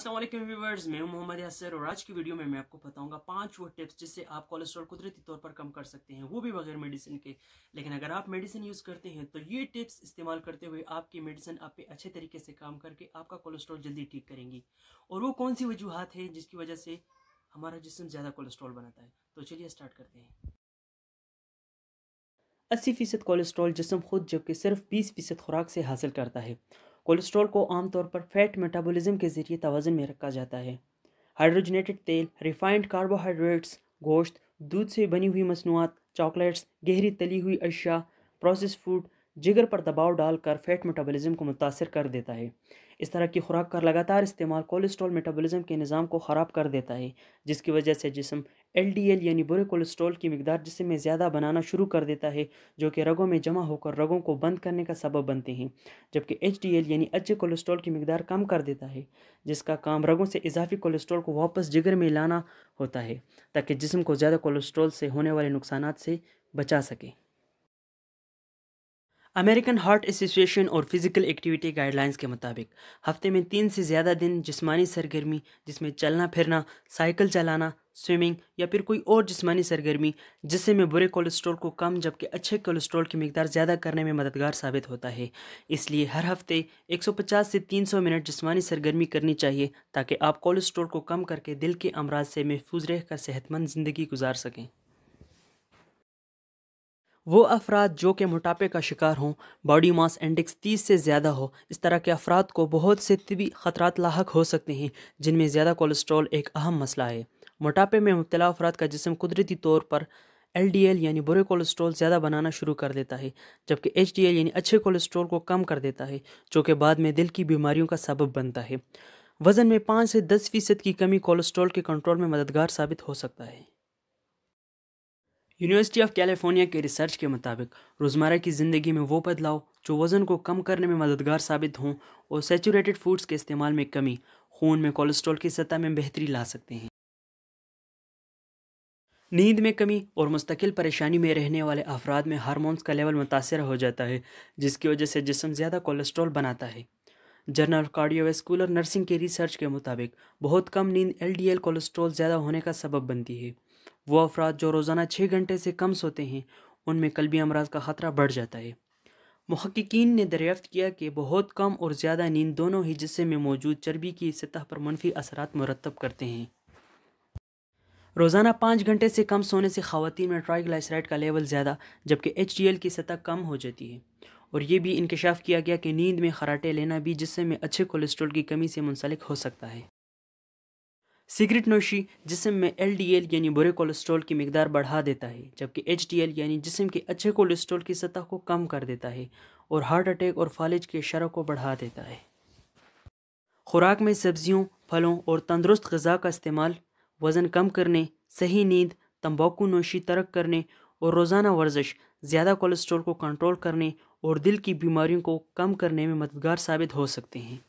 Aslam viewers मैं हूं मोहम्मद यासर और आज की वीडियो में मैं आपको बताऊंगा पांच वो टिप्स जिससे आप कोलेस्ट्रॉल कुदरती तौर पर कम कर सकते हैं वो भी बगैर मेडिसिन के लेकिन अगर आप मेडिसिन यूज़ करते हैं तो ये टिप्स इस्तेमाल करते हुए आपकी मेडिसिन आप पे अच्छे तरीके से काम करके आपका कोलेस्ट्रॉल जल्दी ठीक करेंगी और वो कौन सी वजूहत है जिसकी वजह से हमारा जिसम ज़्यादा कोलेस्ट्रॉल बनाता है तो चलिए स्टार्ट करते हैं अस्सी फ़ीसद कोलेस्ट्रॉल जिसम खुद जबकि सिर्फ बीस फ़ीसद खुराक से हासिल करता है कोलेस्ट्रॉल को आमतौर पर फैट मेटाबॉलिज्म के ज़रिए तोज़न में रखा जाता है हाइड्रोजनेटेड तेल रिफाइंड कार्बोहाइड्रेट्स गोश्त दूध से बनी हुई मसनूआत चॉकलेट्स गहरी तली हुई अशिया प्रोसेस फूड जिगर पर दबाव डालकर फैट मेटाबॉलिज्म को मुतासर कर देता है इस तरह की खुराक का लगातार इस्तेमाल कोलेस्ट्रॉल मेटाबॉलिज्म के निज़ाम को ख़राब कर देता है जिसकी वजह से जिसम एल यानी बुरे कोलेस्ट्रॉल की मकदार जिसम में ज़्यादा बनाना शुरू कर देता है जो कि रगों में जमा होकर रगों को बंद करने का सबब बनते हैं जबकि एच यानी अच्छे कोलेस्ट्रॉल की मकदार कम कर देता है जिसका काम रगों से इजाफी कोलेस्ट्रॉल को वापस जिगर में लाना होता है ताकि जिसम को ज़्यादा कोलेस्ट्रॉल से होने वाले नुकसान से बचा सके अमेरिकन हार्ट एसोसिएशन और फिज़िकल एक्टिविटी गाइडलाइंस के मुताबिक हफ्ते में तीन से ज़्यादा दिन जिसमानी सरगर्मी जिसमें चलना फिरना साइकिल चलाना स्विमिंग या फिर कोई और जिसमानी सरगर्मी जिससे में बुरे कोलेस्ट्रॉल को कम जबकि अच्छे कोलेस्ट्रॉल की मकदार ज़्यादा करने में मददगार साबित होता है इसलिए हर हफ्ते 150 से 300 मिनट जिसमानी सरगर्मी करनी चाहिए ताकि आप कोलेस्ट्रॉल को कम करके दिल के अमराज से महफूज रहकर सेहतमंद ज़िंदगी गुजार सकें वो अफराद जो कि मोटापे का शिकार हों बॉडी मास इंडेक्स 30 से ज़्यादा हो इस तरह के अफराद को बहुत से तबी ख़तरात लाक हो सकते हैं जिनमें ज़्यादा कोलेस्ट्रॉल एक अहम मसला है मोटापे में मुबतला अफराद का जिसम कुदरती तौर पर एल डी एल यानी बुरे कोलेस्ट्रॉल ज़्यादा बनाना शुरू कर देता है जबकि एच डी एल यानी अच्छे कोलेस्ट्रॉल को कम कर देता है जो कि बाद में दिल की बीमारियों का सबब बनता है वज़न में पाँच से दस फ़ीसद की कमी कोलेस्ट्रॉल के कंट्रोल में मददगार साबित हो सकता है यूनिवर्सिटी ऑफ कैलिफोर्निया के रिसर्च के मुताबिक रोज़मर्रा की ज़िंदगी में वो बदलाव जो वज़न को कम करने में मददगार साबित हों और सेचूरेटेड फूड्स के इस्तेमाल में कमी खून में कोलेस्ट्रॉल की सतह में बेहतरी ला सकते हैं नींद में कमी और मुस्तकिल परेशानी में रहने वाले अफराद में हार्मोन्स का लेवल मुतासर हो जाता है जिसकी वजह से जिसम ज़्यादा कोलेस्ट्रॉल बनाता है जनरल कार्डियोवेस्कुलर नर्सिंग के रिसर्च के मुताबिक बहुत कम नींद एलडीएल कोलेस्ट्रॉल ज़्यादा होने का सबब बनती है वो अफराद जो रोज़ाना छः घंटे से कम सोते हैं उनमें कलबी अमराज का ख़तरा बढ़ जाता है महक्कीन ने दरियाफ्त किया कि बहुत कम और ज़्यादा नींद दोनों ही जिसम में मौजूद चर्बी की सतह पर मनफी असरात मुरतब करते हैं रोज़ाना पाँच घंटे से कम सोने से खातन में ट्राइग्लाइसराइड का लेवल ज़्यादा जबकि एच की सतह कम हो जाती है और ये भी इंकशाफ किया गया कि नींद में खराटे लेना भी जिससे में अच्छे कोलेस्ट्रॉल की कमी से मुंसलिक हो सकता है सिगरेट नोशी जिसम में एल यानी बुरे कोलेस्ट्रॉल की मकदार बढ़ा देता है जबकि एच यानी जिसम के अच्छे कोलेस्ट्रॉल की सतह को कम कर देता है और हार्ट अटैक और फालिज के शरह को बढ़ा देता है खुराक में सब्जियों फलों और तंदरुस्त गज़ा का इस्तेमाल वज़न कम करने सही नींद तंबाकू नोशी तरक करने और रोज़ाना वर्जिश ज़्यादा कोलेस्ट्रॉल को कंट्रोल करने और दिल की बीमारियों को कम करने में मददगार साबित हो सकते हैं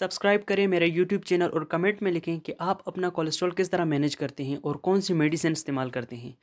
सब्सक्राइब करें मेरे यूट्यूब चैनल और कमेंट में लिखें कि आप अपना कोलेस्ट्रॉल किस तरह मैनेज करते हैं और कौन सी मेडिसिन इस्तेमाल करते हैं